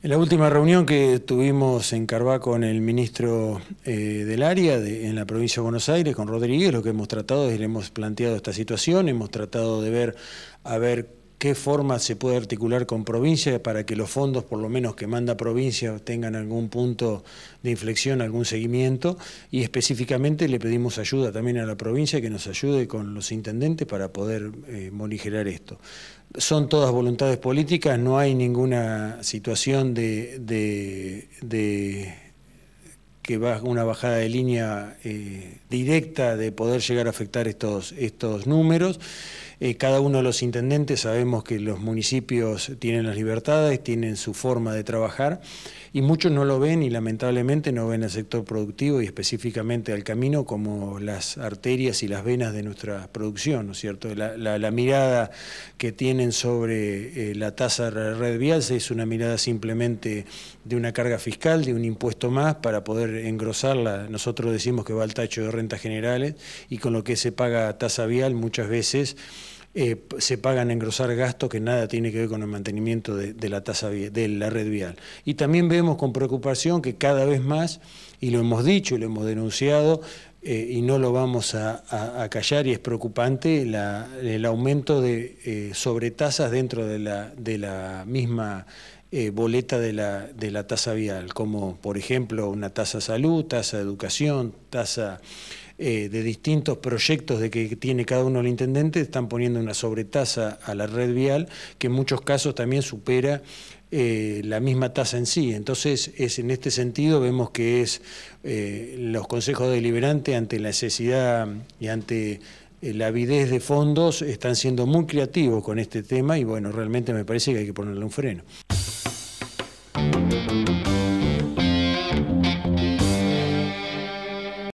En la última reunión que tuvimos en Carvá con el ministro eh, del área en la provincia de Buenos Aires, con Rodríguez, lo que hemos tratado es le hemos planteado esta situación, hemos tratado de ver a ver qué forma se puede articular con provincia para que los fondos, por lo menos que manda provincia, tengan algún punto de inflexión, algún seguimiento. Y específicamente le pedimos ayuda también a la provincia que nos ayude con los intendentes para poder eh, esto. Son todas voluntades políticas, no hay ninguna situación de, que va una bajada de línea eh, directa de poder llegar a afectar estos, estos números. Eh, cada uno de los intendentes sabemos que los municipios tienen las libertades, tienen su forma de trabajar y muchos no lo ven y lamentablemente no ven al sector productivo y específicamente al camino como las arterias y las venas de nuestra producción, ¿no es cierto? La, mirada que tienen sobre eh, la tasa de red vial es una mirada simplemente de una carga fiscal, de un impuesto más para poder engrosarla. Nosotros decimos que va al tacho de rentas generales y con lo que se paga tasa vial muchas veces eh, se pagan engrosar gastos que nada tiene que ver con el mantenimiento de, la tasa de la red vial. Y también vemos con preocupación que cada vez más, y lo hemos dicho y lo hemos denunciado, eh, y no lo vamos a, callar y es preocupante el aumento de eh, sobretasas dentro de la, de la misma boleta de la, de la tasa vial, como por ejemplo una tasa salud, tasa educación, tasa eh, de distintos proyectos de que tiene cada uno el intendente, están poniendo una sobretasa a la red vial que en muchos casos también supera eh, la misma tasa en sí. Entonces, es en este sentido vemos que es eh, los consejos deliberantes ante la necesidad y ante la avidez de fondos están siendo muy creativos con este tema y bueno, realmente me parece que hay que ponerle un freno.